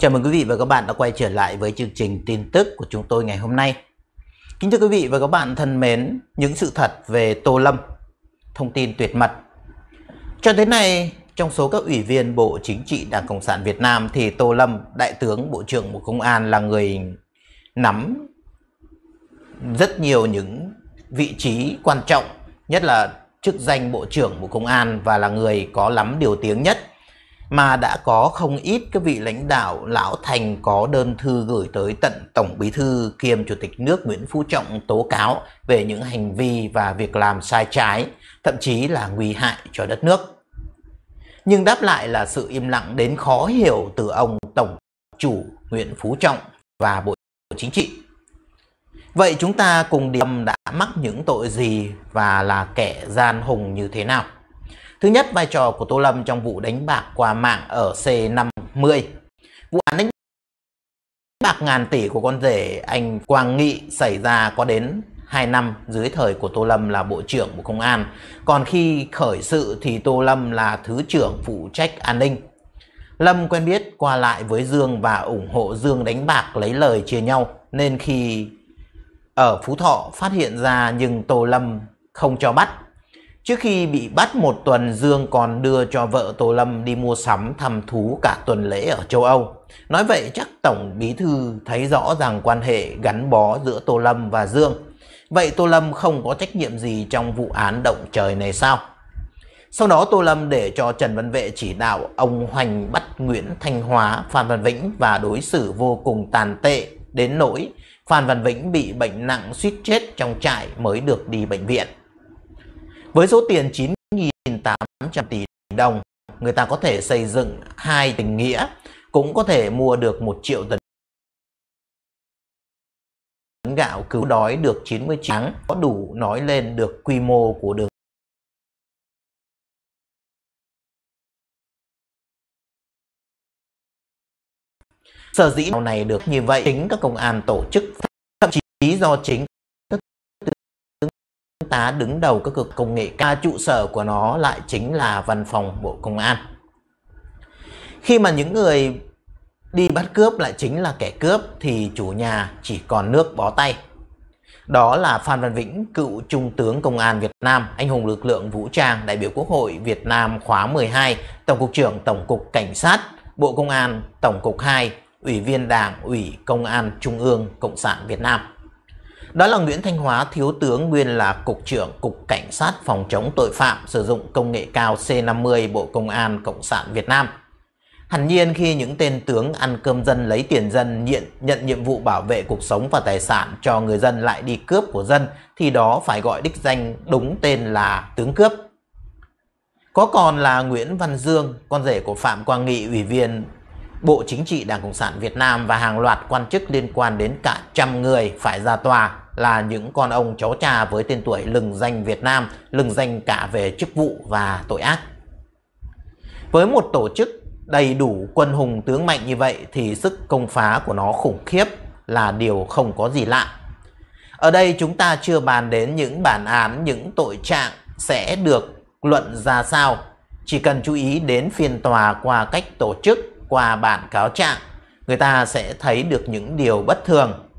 Chào mừng quý vị và các bạn đã quay trở lại với chương trình tin tức của chúng tôi ngày hôm nay. Kính thưa quý vị và các bạn thân mến, những sự thật về Tô Lâm, thông tin tuyệt mật. Cho đến nay, trong số các ủy viên Bộ Chính trị Đảng Cộng sản Việt Nam thì Tô Lâm, Đại tướng Bộ trưởng Bộ Công an là người nắm rất nhiều những vị trí quan trọng, nhất là chức danh Bộ trưởng Bộ Công an và là người có lắm điều tiếng nhất mà đã có không ít các vị lãnh đạo lão thành có đơn thư gửi tới tận Tổng Bí thư kiêm Chủ tịch nước Nguyễn Phú Trọng tố cáo về những hành vi và việc làm sai trái, thậm chí là nguy hại cho đất nước. Nhưng đáp lại là sự im lặng đến khó hiểu từ ông Tổng chủ Nguyễn Phú Trọng và Bộ Chính trị. Vậy chúng ta cùng điểm đã mắc những tội gì và là kẻ gian hùng như thế nào? Thứ nhất, vai trò của Tô Lâm trong vụ đánh bạc qua mạng ở C50. Vụ án đánh bạc ngàn tỷ của con rể anh Quang Nghị xảy ra có đến 2 năm dưới thời của Tô Lâm là Bộ trưởng Bộ Công an. Còn khi khởi sự thì Tô Lâm là Thứ trưởng phụ trách an ninh. Lâm quen biết qua lại với Dương và ủng hộ Dương đánh bạc lấy lời chia nhau. Nên khi ở Phú Thọ phát hiện ra nhưng Tô Lâm không cho bắt Trước khi bị bắt một tuần, Dương còn đưa cho vợ Tô Lâm đi mua sắm thăm thú cả tuần lễ ở châu Âu. Nói vậy chắc Tổng Bí Thư thấy rõ ràng quan hệ gắn bó giữa Tô Lâm và Dương. Vậy Tô Lâm không có trách nhiệm gì trong vụ án động trời này sao? Sau đó Tô Lâm để cho Trần Văn Vệ chỉ đạo ông Hoành bắt Nguyễn Thanh Hóa, Phan Văn Vĩnh và đối xử vô cùng tàn tệ đến nỗi Phan Văn Vĩnh bị bệnh nặng suýt chết trong trại mới được đi bệnh viện. Với số tiền 9.800 tỷ đồng, người ta có thể xây dựng hai tình nghĩa, cũng có thể mua được 1 triệu tấn gạo cứu đói được 90 trắng có đủ nói lên được quy mô của đường Sở dĩ này được như vậy chính các công an tổ chức thậm chí do chính tá đứng đầu các cực công nghệ ca trụ sở của nó lại chính là văn phòng Bộ Công an. Khi mà những người đi bắt cướp lại chính là kẻ cướp thì chủ nhà chỉ còn nước bó tay. Đó là Phan Văn Vĩnh, cựu Trung tướng Công an Việt Nam, anh hùng lực lượng vũ trang, đại biểu Quốc hội Việt Nam khóa 12, Tổng cục trưởng Tổng cục Cảnh sát, Bộ Công an, Tổng cục 2, Ủy viên Đảng, Ủy Công an Trung ương Cộng sản Việt Nam. Đó là Nguyễn Thanh Hóa, thiếu tướng nguyên là Cục trưởng Cục Cảnh sát Phòng chống tội phạm sử dụng công nghệ cao C50 Bộ Công an Cộng sản Việt Nam. Hẳn nhiên khi những tên tướng ăn cơm dân lấy tiền dân nhận, nhận nhiệm vụ bảo vệ cuộc sống và tài sản cho người dân lại đi cướp của dân thì đó phải gọi đích danh đúng tên là tướng cướp. Có còn là Nguyễn Văn Dương, con rể của Phạm Quang Nghị, ủy viên Bộ Chính trị Đảng Cộng sản Việt Nam và hàng loạt quan chức liên quan đến cả trăm người phải ra tòa là những con ông cháu cha với tên tuổi lừng danh Việt Nam, lừng danh cả về chức vụ và tội ác. Với một tổ chức đầy đủ quân hùng tướng mạnh như vậy thì sức công phá của nó khủng khiếp là điều không có gì lạ. Ở đây chúng ta chưa bàn đến những bản án, những tội trạng sẽ được luận ra sao. Chỉ cần chú ý đến phiên tòa qua cách tổ chức, qua bản cáo trạng, người ta sẽ thấy được những điều bất thường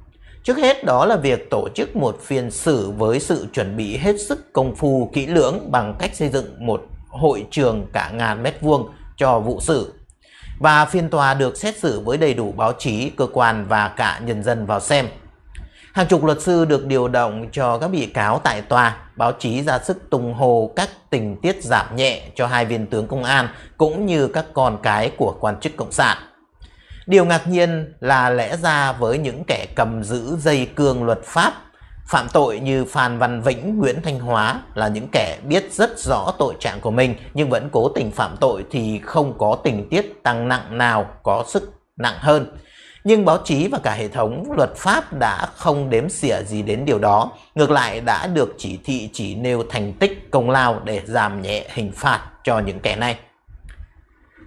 Trước hết đó là việc tổ chức một phiên xử với sự chuẩn bị hết sức công phu kỹ lưỡng bằng cách xây dựng một hội trường cả ngàn mét vuông cho vụ xử. Và phiên tòa được xét xử với đầy đủ báo chí, cơ quan và cả nhân dân vào xem. Hàng chục luật sư được điều động cho các bị cáo tại tòa, báo chí ra sức tung hô các tình tiết giảm nhẹ cho hai viên tướng công an cũng như các con cái của quan chức cộng sản. Điều ngạc nhiên là lẽ ra với những kẻ cầm giữ dây cương luật pháp, phạm tội như Phan Văn Vĩnh, Nguyễn Thanh Hóa là những kẻ biết rất rõ tội trạng của mình nhưng vẫn cố tình phạm tội thì không có tình tiết tăng nặng nào có sức nặng hơn. Nhưng báo chí và cả hệ thống luật pháp đã không đếm xỉa gì đến điều đó, ngược lại đã được chỉ thị chỉ nêu thành tích công lao để giảm nhẹ hình phạt cho những kẻ này.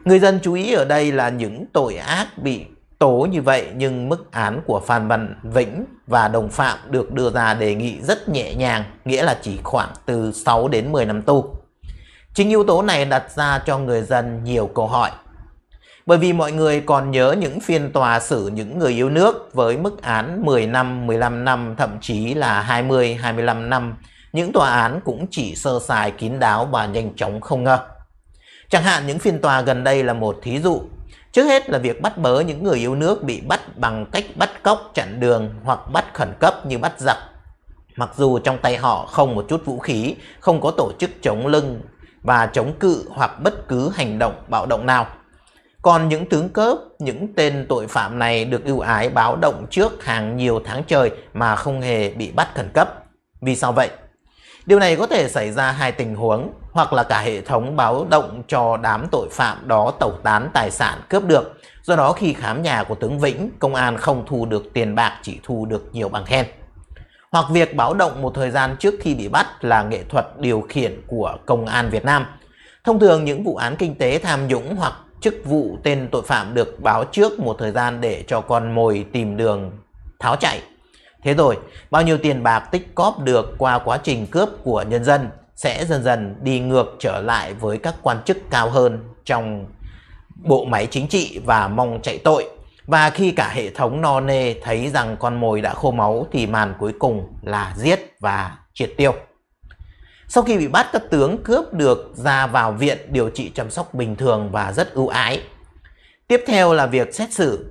Người dân chú ý ở đây là những tội ác bị tố như vậy nhưng mức án của Phan Văn Vĩnh và đồng phạm được đưa ra đề nghị rất nhẹ nhàng, nghĩa là chỉ khoảng từ 6 đến 10 năm tù. Chính yếu tố này đặt ra cho người dân nhiều câu hỏi. Bởi vì mọi người còn nhớ những phiên tòa xử những người yêu nước với mức án 10 năm, 15 năm, thậm chí là 20, 25 năm. Những tòa án cũng chỉ sơ sài kín đáo và nhanh chóng không ngờ. Chẳng hạn những phiên tòa gần đây là một thí dụ. Trước hết là việc bắt bớ những người yêu nước bị bắt bằng cách bắt cóc chặn đường hoặc bắt khẩn cấp như bắt giặc. Mặc dù trong tay họ không một chút vũ khí, không có tổ chức chống lưng và chống cự hoặc bất cứ hành động bạo động nào. Còn những tướng cướp, những tên tội phạm này được ưu ái báo động trước hàng nhiều tháng trời mà không hề bị bắt khẩn cấp. Vì sao vậy? Điều này có thể xảy ra hai tình huống hoặc là cả hệ thống báo động cho đám tội phạm đó tẩu tán tài sản cướp được. Do đó khi khám nhà của tướng Vĩnh, công an không thu được tiền bạc chỉ thu được nhiều bằng khen. Hoặc việc báo động một thời gian trước khi bị bắt là nghệ thuật điều khiển của công an Việt Nam. Thông thường những vụ án kinh tế tham nhũng hoặc chức vụ tên tội phạm được báo trước một thời gian để cho con mồi tìm đường tháo chạy. Thế rồi, bao nhiêu tiền bạc tích cóp được qua quá trình cướp của nhân dân sẽ dần dần đi ngược trở lại với các quan chức cao hơn trong bộ máy chính trị và mong chạy tội. Và khi cả hệ thống no nê thấy rằng con mồi đã khô máu thì màn cuối cùng là giết và triệt tiêu. Sau khi bị bắt, các tướng cướp được ra vào viện điều trị chăm sóc bình thường và rất ưu ái. Tiếp theo là việc xét xử.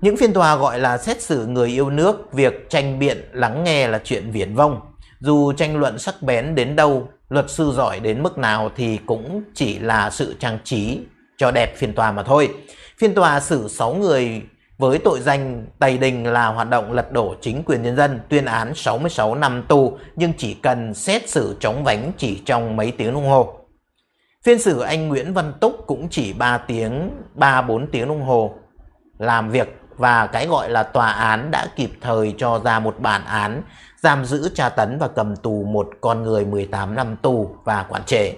Những phiên tòa gọi là xét xử người yêu nước, việc tranh biện lắng nghe là chuyện viển vông. Dù tranh luận sắc bén đến đâu, luật sư giỏi đến mức nào thì cũng chỉ là sự trang trí cho đẹp phiên tòa mà thôi. Phiên tòa xử 6 người với tội danh tày đình là hoạt động lật đổ chính quyền nhân dân, tuyên án 66 năm tù nhưng chỉ cần xét xử chóng vánh chỉ trong mấy tiếng đồng hồ. Phiên xử anh Nguyễn Văn Túc cũng chỉ 3 tiếng, 3-4 tiếng đồng hồ làm việc và cái gọi là tòa án đã kịp thời cho ra một bản án giam giữ tra tấn và cầm tù một con người 18 năm tù và quản chế.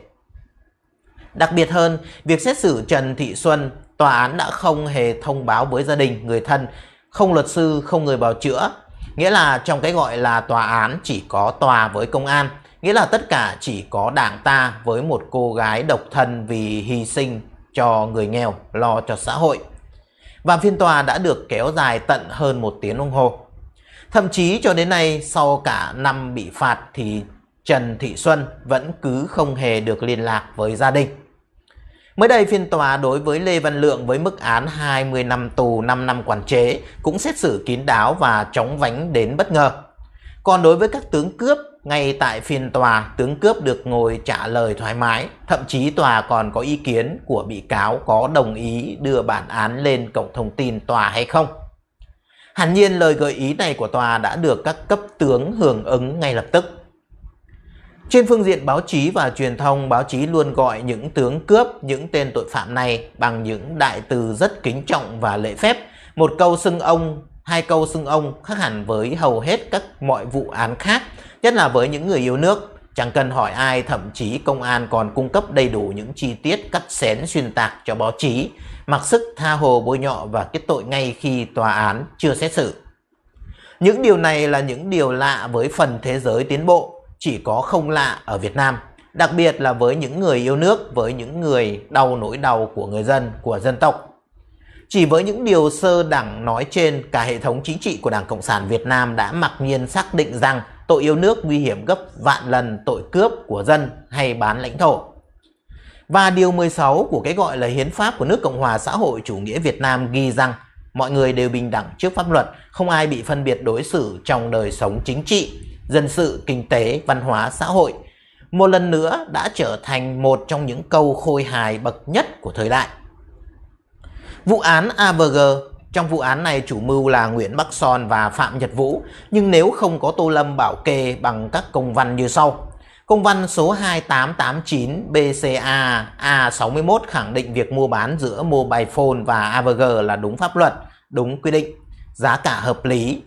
Đặc biệt hơn, việc xét xử Trần Thị Xuân, tòa án đã không hề thông báo với gia đình, người thân, không luật sư, không người bào chữa. Nghĩa là trong cái gọi là tòa án chỉ có tòa với công an, nghĩa là tất cả chỉ có đảng ta với một cô gái độc thân vì hy sinh cho người nghèo, lo cho xã hội. Và phiên tòa đã được kéo dài tận hơn một tiếng đồng hồ. Thậm chí cho đến nay sau cả năm bị phạt thì Trần Thị Xuân vẫn cứ không hề được liên lạc với gia đình. Mới đây phiên tòa đối với Lê Văn Lượng với mức án 20 năm tù 5 năm quản chế cũng xét xử kín đáo và chóng vánh đến bất ngờ. Còn đối với các tướng cướp, ngay tại phiên tòa, tướng cướp được ngồi trả lời thoải mái, thậm chí tòa còn có ý kiến của bị cáo có đồng ý đưa bản án lên cổng thông tin tòa hay không. Hẳn nhiên lời gợi ý này của tòa đã được các cấp tướng hưởng ứng ngay lập tức. Trên phương diện báo chí và truyền thông, báo chí luôn gọi những tướng cướp, những tên tội phạm này bằng những đại từ rất kính trọng và lễ phép. Một câu xưng ông, hai câu xưng ông khác hẳn với hầu hết các mọi vụ án khác, nhất là với những người yêu nước. Chẳng cần hỏi ai, thậm chí công an còn cung cấp đầy đủ những chi tiết cắt xén xuyên tạc cho báo chí mặc sức tha hồ bôi nhọ và kết tội ngay khi tòa án chưa xét xử. Những điều này là những điều lạ với phần thế giới tiến bộ, chỉ có không lạ ở Việt Nam, đặc biệt là với những người yêu nước, với những người đau nỗi đau của người dân, của dân tộc. Chỉ với những điều sơ đẳng nói trên, cả hệ thống chính trị của Đảng Cộng sản Việt Nam đã mặc nhiên xác định rằng tội yêu nước nguy hiểm gấp vạn lần tội cướp của dân hay bán lãnh thổ. Và điều 16 của cái gọi là hiến pháp của nước Cộng hòa xã hội chủ nghĩa Việt Nam ghi rằng mọi người đều bình đẳng trước pháp luật, không ai bị phân biệt đối xử trong đời sống chính trị, dân sự, kinh tế, văn hóa, xã hội. Một lần nữa đã trở thành một trong những câu khôi hài bậc nhất của thời đại. Vụ án AVG trong vụ án này chủ mưu là Nguyễn Bắc Son và Phạm Nhật Vũ, nhưng nếu không có Tô Lâm bảo kê bằng các công văn như sau. Công văn số 2889 BCA A61 khẳng định việc mua bán giữa Mobile Phone và AVG là đúng pháp luật, đúng quy định, giá cả hợp lý.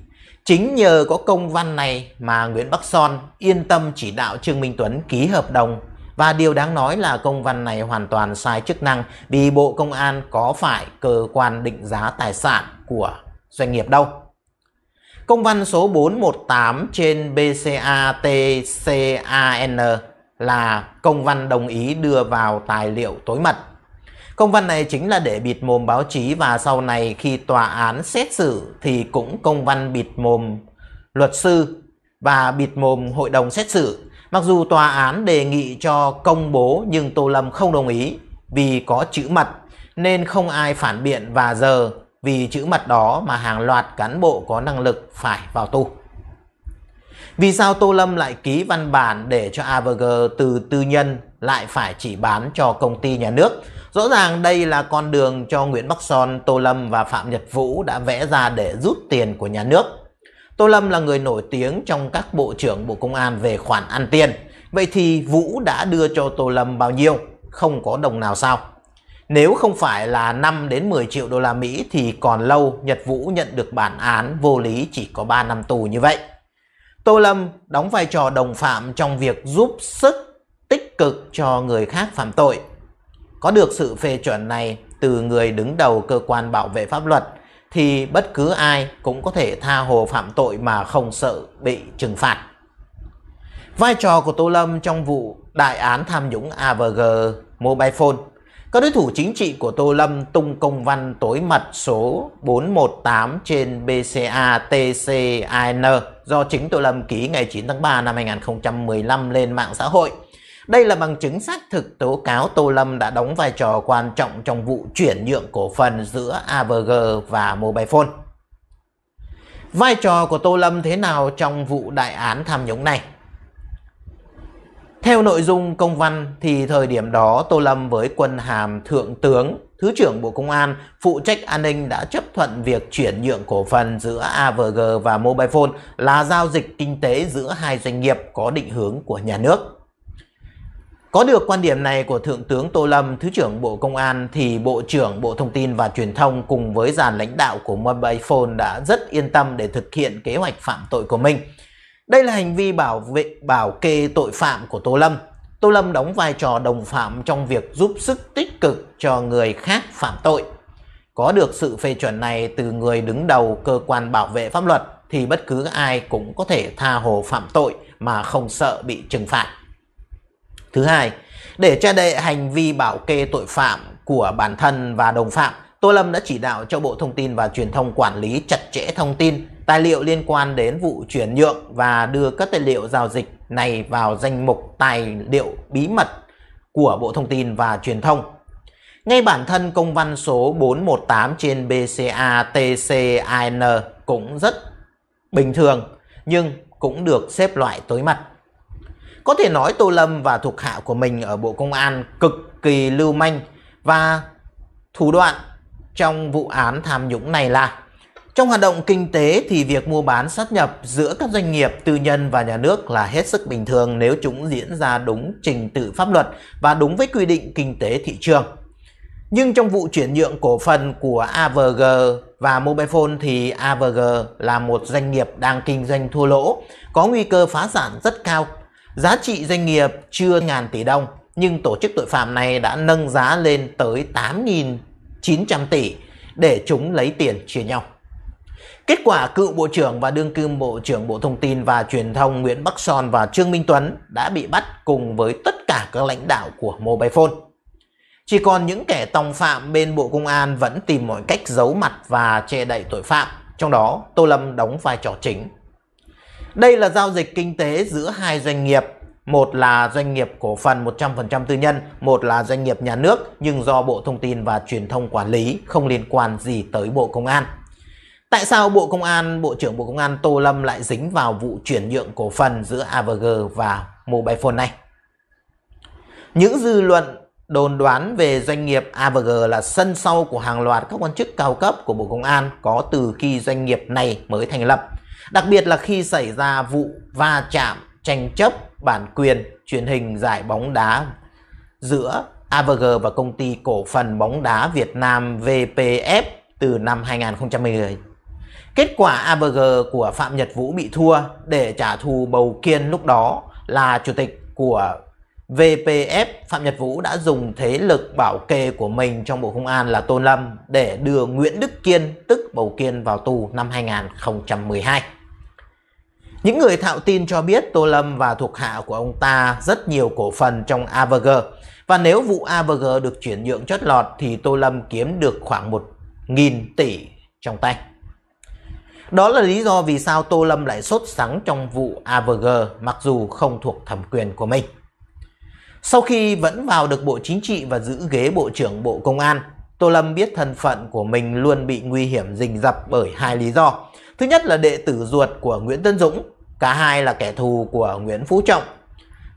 Chính nhờ có công văn này mà Nguyễn Bắc Son yên tâm chỉ đạo Trương Minh Tuấn ký hợp đồng và điều đáng nói là công văn này hoàn toàn sai chức năng vì Bộ Công an có phải cơ quan định giá tài sản của doanh nghiệp đâu. Công văn số 418 trên BCATCAN là công văn đồng ý đưa vào tài liệu tối mật. Công văn này chính là để bịt mồm báo chí và sau này khi tòa án xét xử thì cũng công văn bịt mồm luật sư và bịt mồm hội đồng xét xử. Mặc dù tòa án đề nghị cho công bố nhưng Tô Lâm không đồng ý vì có chữ mật nên không ai phản biện và giờ vì chữ mặt đó mà hàng loạt cán bộ có năng lực phải vào tù. Vì sao Tô Lâm lại ký văn bản để cho AVG từ tư nhân lại phải chỉ bán cho công ty nhà nước? Rõ ràng đây là con đường cho Nguyễn Bắc Son, Tô Lâm và Phạm Nhật Vũ đã vẽ ra để rút tiền của nhà nước. Tô Lâm là người nổi tiếng trong các bộ trưởng Bộ Công an về khoản ăn tiền. Vậy thì Vũ đã đưa cho Tô Lâm bao nhiêu? Không có đồng nào sao? Nếu không phải là 5 đến 10 triệu đô la Mỹ thì còn lâu Nhật Vũ nhận được bản án vô lý chỉ có 3 năm tù như vậy. Tô Lâm đóng vai trò đồng phạm trong việc giúp sức tích cực cho người khác phạm tội. Có được sự phê chuẩn này từ người đứng đầu cơ quan bảo vệ pháp luật thì bất cứ ai cũng có thể tha hồ phạm tội mà không sợ bị trừng phạt. Vai trò của Tô Lâm trong vụ đại án tham nhũng AVG Mobile Phone các đối thủ chính trị của Tô Lâm tung công văn tối mật số 418 trên BCA TCIN do chính Tô Lâm ký ngày 9 tháng 3 năm 2015 lên mạng xã hội. Đây là bằng chứng xác thực tố cáo Tô Lâm đã đóng vai trò quan trọng trong vụ chuyển nhượng cổ phần giữa AVG và Mobile Phone. Vai trò của Tô Lâm thế nào trong vụ đại án tham nhũng này? Theo nội dung công văn thì thời điểm đó Tô Lâm với quân hàm Thượng tướng, Thứ trưởng Bộ Công an phụ trách an ninh đã chấp thuận việc chuyển nhượng cổ phần giữa AVG và Mobile là giao dịch kinh tế giữa hai doanh nghiệp có định hướng của nhà nước. Có được quan điểm này của Thượng tướng Tô Lâm, Thứ trưởng Bộ Công an thì Bộ trưởng Bộ Thông tin và Truyền thông cùng với dàn lãnh đạo của Mobile Phone đã rất yên tâm để thực hiện kế hoạch phạm tội của mình. Đây là hành vi bảo vệ bảo kê tội phạm của Tô Lâm. Tô Lâm đóng vai trò đồng phạm trong việc giúp sức tích cực cho người khác phạm tội. Có được sự phê chuẩn này từ người đứng đầu cơ quan bảo vệ pháp luật thì bất cứ ai cũng có thể tha hồ phạm tội mà không sợ bị trừng phạt. Thứ hai, để che đậy hành vi bảo kê tội phạm của bản thân và đồng phạm, Tô Lâm đã chỉ đạo cho Bộ Thông tin và Truyền thông quản lý chặt chẽ thông tin tài liệu liên quan đến vụ chuyển nhượng và đưa các tài liệu giao dịch này vào danh mục tài liệu bí mật của Bộ Thông tin và Truyền thông. Ngay bản thân công văn số 418 trên BCA TCIN cũng rất bình thường nhưng cũng được xếp loại tối mật. Có thể nói Tô Lâm và thuộc hạ của mình ở Bộ Công an cực kỳ lưu manh và thủ đoạn trong vụ án tham nhũng này là trong hoạt động kinh tế thì việc mua bán sát nhập giữa các doanh nghiệp tư nhân và nhà nước là hết sức bình thường nếu chúng diễn ra đúng trình tự pháp luật và đúng với quy định kinh tế thị trường. Nhưng trong vụ chuyển nhượng cổ phần của AVG và Mobifone thì AVG là một doanh nghiệp đang kinh doanh thua lỗ, có nguy cơ phá sản rất cao. Giá trị doanh nghiệp chưa ngàn tỷ đồng, nhưng tổ chức tội phạm này đã nâng giá lên tới 8.900 tỷ để chúng lấy tiền chia nhau. Kết quả cựu Bộ trưởng và đương cư Bộ trưởng Bộ Thông tin và Truyền thông Nguyễn Bắc Son và Trương Minh Tuấn đã bị bắt cùng với tất cả các lãnh đạo của Mobile Phone. Chỉ còn những kẻ tòng phạm bên Bộ Công an vẫn tìm mọi cách giấu mặt và che đậy tội phạm, trong đó Tô Lâm đóng vai trò chính. Đây là giao dịch kinh tế giữa hai doanh nghiệp, một là doanh nghiệp cổ phần 100% tư nhân, một là doanh nghiệp nhà nước nhưng do Bộ Thông tin và Truyền thông quản lý không liên quan gì tới Bộ Công an. Tại sao Bộ Công an, Bộ trưởng Bộ Công an Tô Lâm lại dính vào vụ chuyển nhượng cổ phần giữa AVG và Mobile Phone này? Những dư luận đồn đoán về doanh nghiệp AVG là sân sau của hàng loạt các quan chức cao cấp của Bộ Công an có từ khi doanh nghiệp này mới thành lập. Đặc biệt là khi xảy ra vụ va chạm, tranh chấp, bản quyền, truyền hình giải bóng đá giữa AVG và công ty cổ phần bóng đá Việt Nam VPF từ năm 2010. Kết quả ABG của Phạm Nhật Vũ bị thua để trả thù Bầu Kiên lúc đó là chủ tịch của VPF Phạm Nhật Vũ đã dùng thế lực bảo kê của mình trong Bộ Công an là Tôn Lâm để đưa Nguyễn Đức Kiên tức Bầu Kiên vào tù năm 2012. Những người thạo tin cho biết Tô Lâm và thuộc hạ của ông ta rất nhiều cổ phần trong AVG và nếu vụ AVG được chuyển nhượng chót lọt thì Tô Lâm kiếm được khoảng 1.000 tỷ trong tay. Đó là lý do vì sao Tô Lâm lại sốt sắng trong vụ AVG mặc dù không thuộc thẩm quyền của mình. Sau khi vẫn vào được Bộ Chính trị và giữ ghế Bộ trưởng Bộ Công an, Tô Lâm biết thân phận của mình luôn bị nguy hiểm rình rập bởi hai lý do. Thứ nhất là đệ tử ruột của Nguyễn Tân Dũng, cả hai là kẻ thù của Nguyễn Phú Trọng.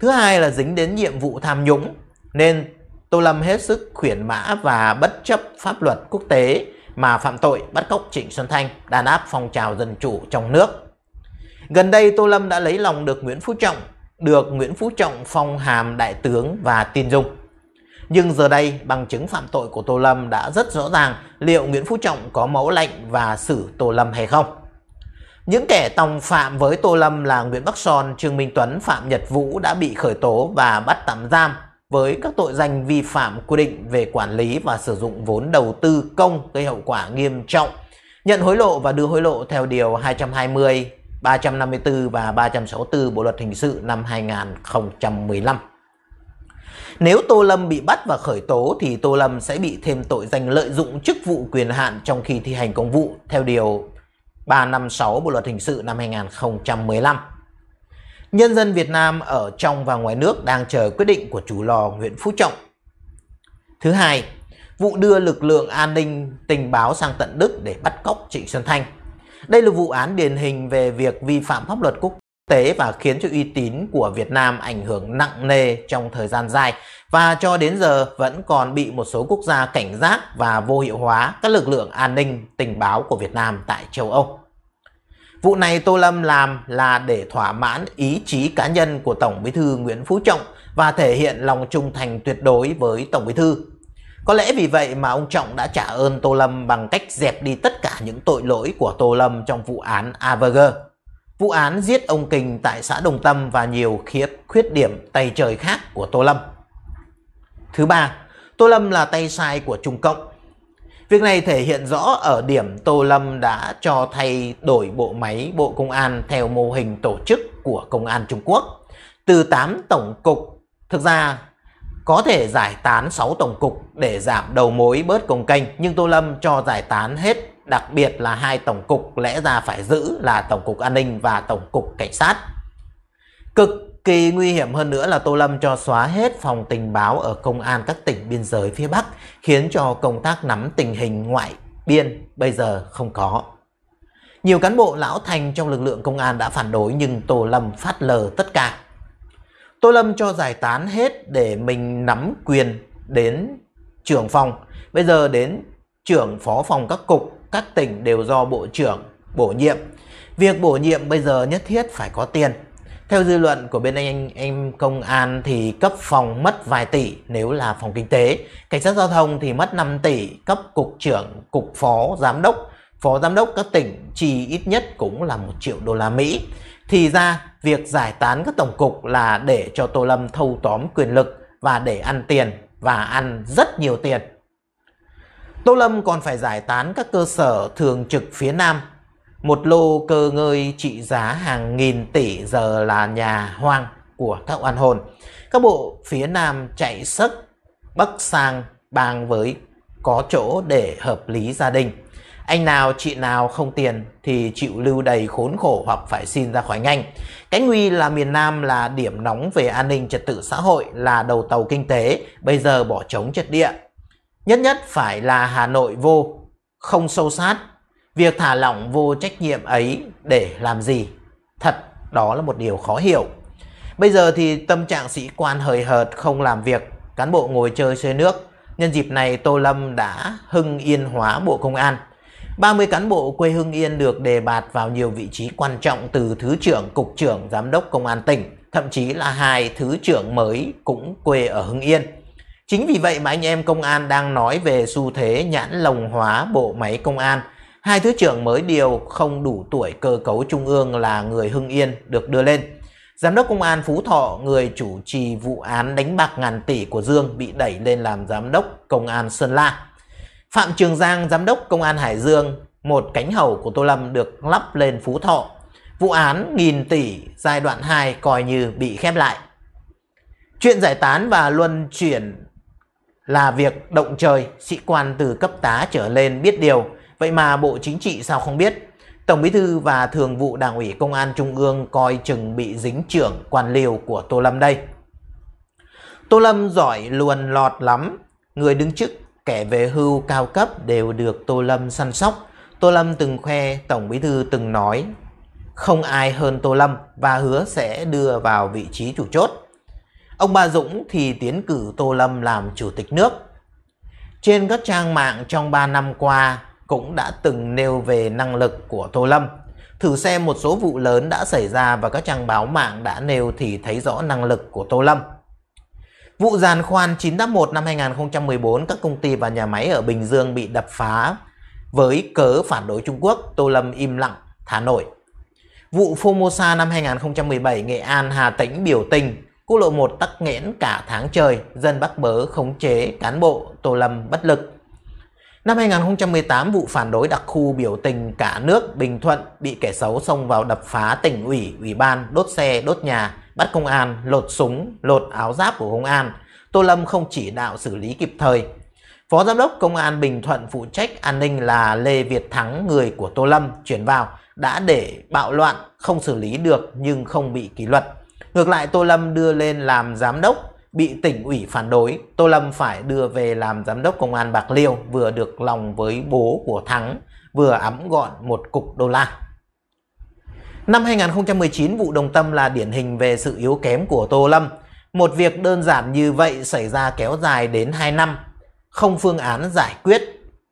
Thứ hai là dính đến nhiệm vụ tham nhũng, nên Tô Lâm hết sức khuyển mã và bất chấp pháp luật quốc tế mà phạm tội bắt cóc Trịnh Xuân Thanh đàn áp phong trào dân chủ trong nước. Gần đây Tô Lâm đã lấy lòng được Nguyễn Phú Trọng, được Nguyễn Phú Trọng phong hàm đại tướng và tin dung. Nhưng giờ đây bằng chứng phạm tội của Tô Lâm đã rất rõ ràng liệu Nguyễn Phú Trọng có mẫu lệnh và xử Tô Lâm hay không. Những kẻ tòng phạm với Tô Lâm là Nguyễn Bắc Son, Trương Minh Tuấn, Phạm Nhật Vũ đã bị khởi tố và bắt tạm giam với các tội danh vi phạm quy định về quản lý và sử dụng vốn đầu tư công gây hậu quả nghiêm trọng, nhận hối lộ và đưa hối lộ theo Điều 220, 354 và 364 Bộ Luật Hình sự năm 2015. Nếu Tô Lâm bị bắt và khởi tố thì Tô Lâm sẽ bị thêm tội danh lợi dụng chức vụ quyền hạn trong khi thi hành công vụ theo Điều 356 Bộ Luật Hình sự năm 2015 nhân dân Việt Nam ở trong và ngoài nước đang chờ quyết định của chủ lò Nguyễn Phú Trọng. Thứ hai, vụ đưa lực lượng an ninh tình báo sang tận Đức để bắt cóc Trịnh Xuân Thanh. Đây là vụ án điển hình về việc vi phạm pháp luật quốc tế và khiến cho uy tín của Việt Nam ảnh hưởng nặng nề trong thời gian dài và cho đến giờ vẫn còn bị một số quốc gia cảnh giác và vô hiệu hóa các lực lượng an ninh tình báo của Việt Nam tại châu Âu. Vụ này Tô Lâm làm là để thỏa mãn ý chí cá nhân của Tổng Bí thư Nguyễn Phú Trọng và thể hiện lòng trung thành tuyệt đối với Tổng Bí thư. Có lẽ vì vậy mà ông Trọng đã trả ơn Tô Lâm bằng cách dẹp đi tất cả những tội lỗi của Tô Lâm trong vụ án Avager. Vụ án giết ông Kình tại xã Đồng Tâm và nhiều khiếp khuyết điểm tay trời khác của Tô Lâm. Thứ ba, Tô Lâm là tay sai của Trung Cộng Việc này thể hiện rõ ở điểm Tô Lâm đã cho thay đổi bộ máy Bộ Công an theo mô hình tổ chức của Công an Trung Quốc. Từ 8 tổng cục, thực ra có thể giải tán 6 tổng cục để giảm đầu mối bớt công kênh, nhưng Tô Lâm cho giải tán hết, đặc biệt là hai tổng cục lẽ ra phải giữ là Tổng cục An ninh và Tổng cục Cảnh sát. Cực Kỳ nguy hiểm hơn nữa là Tô Lâm cho xóa hết phòng tình báo ở công an các tỉnh biên giới phía Bắc, khiến cho công tác nắm tình hình ngoại biên bây giờ không có. Nhiều cán bộ lão thành trong lực lượng công an đã phản đối nhưng Tô Lâm phát lờ tất cả. Tô Lâm cho giải tán hết để mình nắm quyền đến trưởng phòng. Bây giờ đến trưởng phó phòng các cục, các tỉnh đều do bộ trưởng bổ nhiệm. Việc bổ nhiệm bây giờ nhất thiết phải có tiền. Theo dư luận của bên anh em công an thì cấp phòng mất vài tỷ nếu là phòng kinh tế, cảnh sát giao thông thì mất 5 tỷ, cấp cục trưởng, cục phó, giám đốc, phó giám đốc các tỉnh chỉ ít nhất cũng là 1 triệu đô la Mỹ. Thì ra việc giải tán các tổng cục là để cho Tô Lâm thâu tóm quyền lực và để ăn tiền và ăn rất nhiều tiền. Tô Lâm còn phải giải tán các cơ sở thường trực phía Nam một lô cơ ngơi trị giá hàng nghìn tỷ giờ là nhà hoang của các oan hồn. Các bộ phía Nam chạy sức Bắc sang bang với có chỗ để hợp lý gia đình. Anh nào chị nào không tiền thì chịu lưu đầy khốn khổ hoặc phải xin ra khỏi ngành. Cái nguy là miền Nam là điểm nóng về an ninh trật tự xã hội là đầu tàu kinh tế, bây giờ bỏ trống chất địa. Nhất nhất phải là Hà Nội vô, không sâu sát, Việc thả lỏng vô trách nhiệm ấy để làm gì? Thật, đó là một điều khó hiểu. Bây giờ thì tâm trạng sĩ quan hời hợt không làm việc, cán bộ ngồi chơi xuê nước. Nhân dịp này Tô Lâm đã hưng yên hóa Bộ Công an. 30 cán bộ quê Hưng Yên được đề bạt vào nhiều vị trí quan trọng từ Thứ trưởng, Cục trưởng, Giám đốc Công an tỉnh, thậm chí là hai Thứ trưởng mới cũng quê ở Hưng Yên. Chính vì vậy mà anh em công an đang nói về xu thế nhãn lồng hóa bộ máy công an – Hai thứ trưởng mới điều không đủ tuổi cơ cấu trung ương là người Hưng Yên được đưa lên. Giám đốc Công an Phú Thọ, người chủ trì vụ án đánh bạc ngàn tỷ của Dương bị đẩy lên làm Giám đốc Công an Sơn La. Phạm Trường Giang, Giám đốc Công an Hải Dương, một cánh hầu của Tô Lâm được lắp lên Phú Thọ. Vụ án nghìn tỷ giai đoạn 2 coi như bị khép lại. Chuyện giải tán và luân chuyển là việc động trời, sĩ quan từ cấp tá trở lên biết điều Vậy mà Bộ Chính trị sao không biết? Tổng Bí thư và Thường vụ Đảng ủy Công an Trung ương coi chừng bị dính trưởng quan liều của Tô Lâm đây. Tô Lâm giỏi luồn lọt lắm, người đứng chức, kẻ về hưu cao cấp đều được Tô Lâm săn sóc. Tô Lâm từng khoe, Tổng Bí thư từng nói, không ai hơn Tô Lâm và hứa sẽ đưa vào vị trí chủ chốt. Ông Ba Dũng thì tiến cử Tô Lâm làm chủ tịch nước. Trên các trang mạng trong 3 năm qua, cũng đã từng nêu về năng lực của Tô Lâm. Thử xem một số vụ lớn đã xảy ra và các trang báo mạng đã nêu thì thấy rõ năng lực của Tô Lâm. Vụ giàn khoan 9 1 năm 2014, các công ty và nhà máy ở Bình Dương bị đập phá với cớ phản đối Trung Quốc, Tô Lâm im lặng, thả nổi. Vụ Formosa năm 2017, Nghệ An, Hà Tĩnh biểu tình, quốc lộ 1 tắc nghẽn cả tháng trời, dân Bắc Bớ khống chế cán bộ, Tô Lâm bất lực. Năm 2018, vụ phản đối đặc khu biểu tình cả nước Bình Thuận bị kẻ xấu xông vào đập phá tỉnh ủy, ủy ban, đốt xe, đốt nhà, bắt công an, lột súng, lột áo giáp của công an. Tô Lâm không chỉ đạo xử lý kịp thời. Phó Giám đốc Công an Bình Thuận phụ trách an ninh là Lê Việt Thắng, người của Tô Lâm, chuyển vào, đã để bạo loạn, không xử lý được nhưng không bị kỷ luật. Ngược lại Tô Lâm đưa lên làm giám đốc bị tỉnh ủy phản đối, Tô Lâm phải đưa về làm giám đốc công an Bạc Liêu vừa được lòng với bố của Thắng, vừa ấm gọn một cục đô la. Năm 2019, vụ Đồng Tâm là điển hình về sự yếu kém của Tô Lâm. Một việc đơn giản như vậy xảy ra kéo dài đến 2 năm, không phương án giải quyết.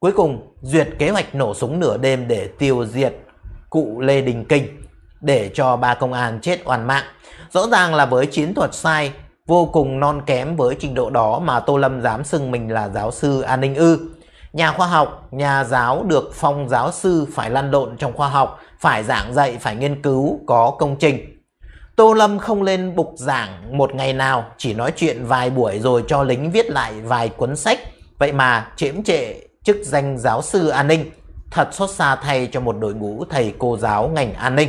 Cuối cùng, duyệt kế hoạch nổ súng nửa đêm để tiêu diệt cụ Lê Đình Kinh để cho ba công an chết oan mạng. Rõ ràng là với chiến thuật sai, vô cùng non kém với trình độ đó mà Tô Lâm dám xưng mình là giáo sư an ninh ư. Nhà khoa học, nhà giáo được phong giáo sư phải lăn lộn trong khoa học, phải giảng dạy, phải nghiên cứu, có công trình. Tô Lâm không lên bục giảng một ngày nào, chỉ nói chuyện vài buổi rồi cho lính viết lại vài cuốn sách. Vậy mà chiếm trệ chức danh giáo sư an ninh, thật xót xa thay cho một đội ngũ thầy cô giáo ngành an ninh.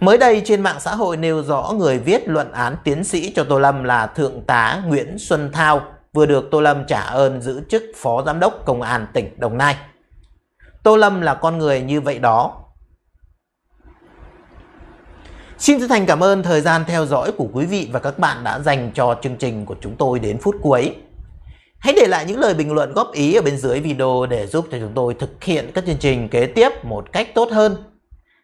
Mới đây trên mạng xã hội nêu rõ người viết luận án tiến sĩ cho Tô Lâm là Thượng tá Nguyễn Xuân Thao vừa được Tô Lâm trả ơn giữ chức Phó Giám đốc Công an tỉnh Đồng Nai. Tô Lâm là con người như vậy đó. Xin chân thành cảm ơn thời gian theo dõi của quý vị và các bạn đã dành cho chương trình của chúng tôi đến phút cuối. Hãy để lại những lời bình luận góp ý ở bên dưới video để giúp cho chúng tôi thực hiện các chương trình kế tiếp một cách tốt hơn.